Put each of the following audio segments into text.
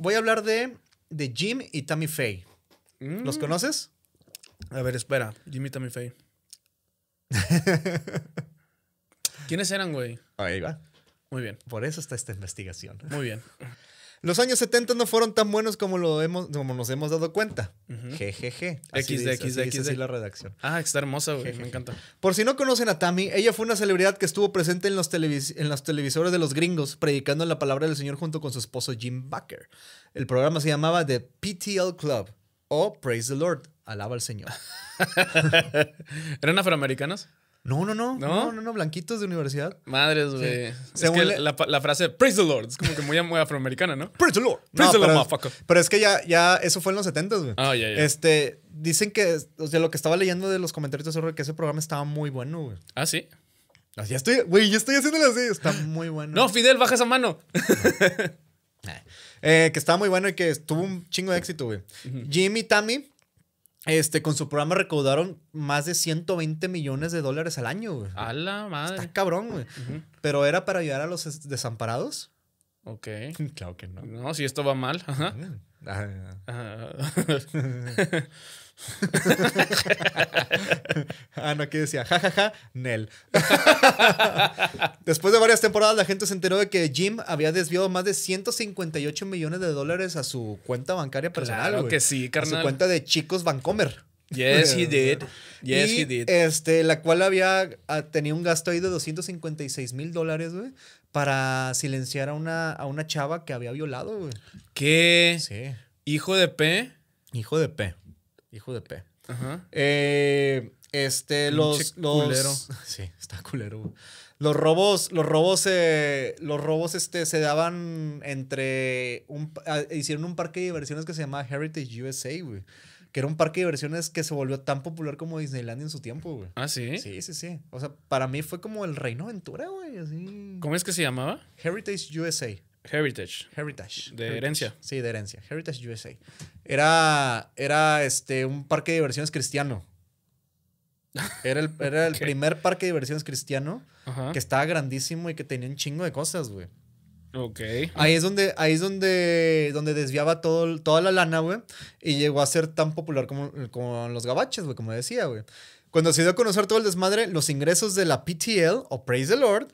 Voy a hablar de, de Jim y Tammy Faye. Mm. ¿Los conoces? A ver, espera. Jim y Tammy Faye. ¿Quiénes eran, güey? Ahí va. Muy bien. Por eso está esta investigación. Muy bien. Los años 70 no fueron tan buenos como, lo hemos, como nos hemos dado cuenta. Jejeje. XD, XD, la redacción. Ah, está hermosa, güey. Me encanta. Por si no conocen a Tammy, ella fue una celebridad que estuvo presente en los, en televisores de los gringos, predicando la palabra del Señor junto con su esposo Jim Bucker. El programa se llamaba The PTL Club o Praise the Lord, alaba al Señor. ¿Eran afroamericanos? No, no, no, no, no, no, blanquitos de universidad. Madres, güey. Es que la, frase Praise the Lord es como que muy, afroamericana, ¿no? Praise the Lord, Praise the Lord, motherfucker. Pero es que ya, ya, eso fue en los 70, güey. Ah, ya, ya. Este, dicen que, o sea, lo que estaba leyendo de los comentarios de que ese programa estaba muy bueno, güey. Ah, sí. Ah, ya estoy, güey, ya estoy haciéndolo así, está muy bueno. no, Fidel, baja esa mano. Eh, que estaba muy bueno y que tuvo un chingo de éxito, güey. Jimmy Tammy este, con su programa recaudaron más de 120 millones de dólares al año, güey. A la madre. Está cabrón, güey. Pero era para ayudar a los desamparados. Ok. claro que no. No, si esto va mal. Ajá ah, no, aquí decía, jajaja, ja, ja, Nel. Después de varias temporadas, la gente se enteró de que Jim había desviado más de 158 millones de dólares a su cuenta bancaria personal. Claro que sí, carnal. su cuenta de chicos Vancomer. Yes, he did. Yes, he did. Este, la cual había ah, tenía un gasto ahí de 256 mil dólares, güey, para silenciar a una, a una chava que había violado, güey. ¿Qué? Sí. Hijo de P. Hijo de P. Hijo de P. Ajá. Eh, este, los, Culero. Sí, está culero, güey. Los robos, los robos, eh, los robos este, se daban entre. Un, ah, hicieron un parque de diversiones que se llamaba Heritage USA, güey que era un parque de diversiones que se volvió tan popular como Disneyland en su tiempo, güey. Ah, sí. Sí, sí, sí. O sea, para mí fue como el reino aventura, güey. ¿Cómo es que se llamaba? Heritage USA. Heritage. Heritage. De herencia. Sí, de herencia. Heritage USA. Era, era este, un parque de diversiones cristiano. Era el, primer parque de diversiones cristiano que estaba grandísimo y que tenía un chingo de cosas, güey. Ahí es donde, ahí es donde, donde desviaba todo, toda la lana, güey. Y llegó a ser tan popular como, los gabaches, güey, como decía, güey. Cuando se dio a conocer todo el desmadre, los ingresos de la PTL, o Praise the Lord,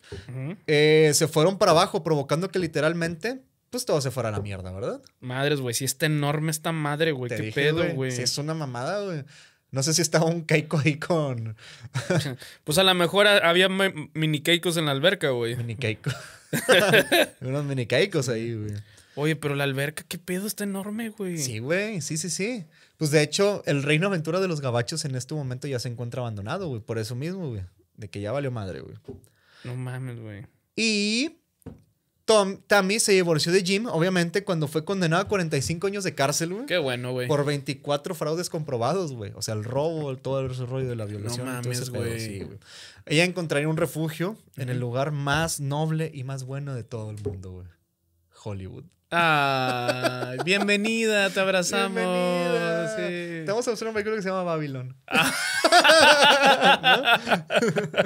eh, se fueron para abajo, provocando que literalmente pues todo se fuera a la mierda, ¿verdad? Madres, güey, si está enorme esta madre, güey, qué pedo, güey. Si es una mamada, güey. No sé si estaba un Keiko ahí con. pues a lo mejor había mini Keikos en la alberca, güey. Mini Keiko. Unos minicaicos ahí, güey. Oye, pero la alberca, qué pedo, está enorme, güey. Sí, güey, sí, sí, sí. Pues de hecho, el reino aventura de los gabachos en este momento ya se encuentra abandonado, güey. Por eso mismo, güey. De que ya valió madre, güey. No mames, güey. Y Tammy se divorció de Jim, obviamente, cuando fue condenado a 45 años de cárcel, güey. Qué bueno, güey. Por 24 fraudes comprobados, güey. O sea, el robo, todo el rollo de la violación. No mames, güey. Ella encontraría un refugio en el lugar más noble y más bueno de todo el mundo, güey. Hollywood. Ah, bienvenida, te abrazamos. Sí. Te a un vehículo que se llama Babylon. Ah.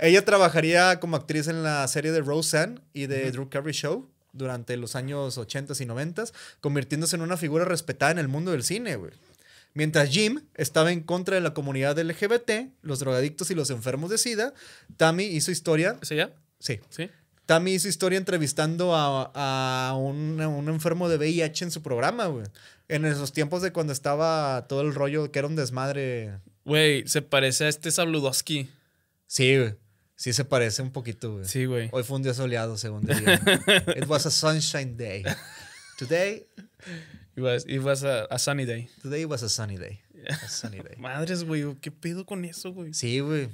Ella trabajaría como actriz en la serie de Roseanne y de Drew Carey Show durante los años 80 y 90, convirtiéndose en una figura respetada en el mundo del cine, güey. Mientras Jim estaba en contra de la comunidad LGBT, los drogadictos y los enfermos de SIDA, Tammy hizo historia. ella? Sí. ¿Sí? Tammy hizo historia entrevistando a, un, enfermo de VIH en su programa, güey. En esos tiempos de cuando estaba todo el rollo que era un desmadre. Güey, se parece a este Sabludowski. Sí, güey. Sí se parece un poquito, güey. Sí, güey. Hoy fue un día soleado, según diría. It was a sunshine day. Today... It was, a, a sunny day. Today was a sunny day. Madres, güey, ¿qué pedo con eso, güey? Sí, güey.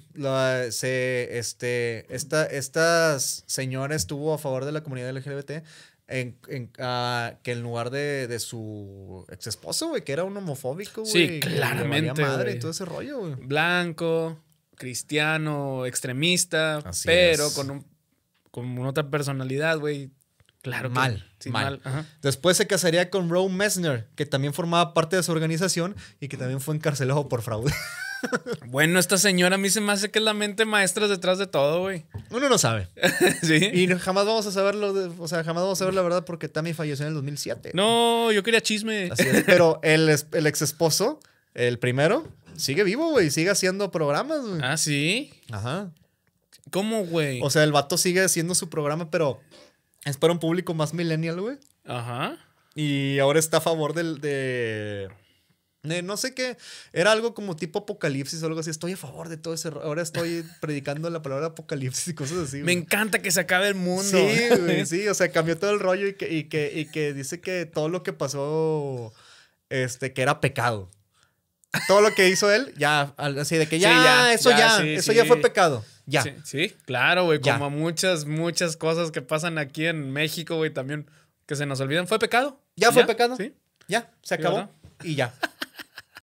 Se, este, esta, señora estuvo a favor de la comunidad LGBT en, ah, que en lugar de, su ex esposo, güey, que era un homofóbico, güey. Sí, claramente. madre todo ese rollo, güey. Blanco, cristiano, extremista, pero con un con otra personalidad, güey, Claro. Mal. mal. Después se casaría con Roe Messner, que también formaba parte de su organización y que también fue encarcelado por fraude. Bueno, esta señora a mí se me hace que es la mente maestra detrás de todo, güey. Uno no sabe. ¿Sí? Y jamás vamos a saberlo, o sea, jamás vamos a saber la verdad porque Tammy falleció en el 2007. No, yo quería chisme. Así es, pero el, el ex esposo, el primero, sigue vivo, güey, sigue haciendo programas, güey. Ah, sí. Ajá. ¿Cómo, güey? O sea, el vato sigue haciendo su programa, pero es para un público más millennial, güey. Ajá. Y ahora está a favor del, de, No sé qué. Era algo como tipo apocalipsis o algo así. Estoy a favor de todo ese. Ahora estoy predicando la palabra apocalipsis y cosas así. Me encanta que se acabe el mundo. Sí, güey, sí. O sea, cambió todo el rollo y que, y que, y que dice que todo lo que pasó. Este, que era pecado todo lo que hizo él, ya, así de que ya, ya eso ya, eso sí. ya fue pecado. Ya. Sí, claro, güey. Como muchas, muchas cosas que pasan aquí en México, güey, también que se nos olvidan. ¿Fue pecado? Ya, fue pecado. Sí. Ya, se acabó. y ya.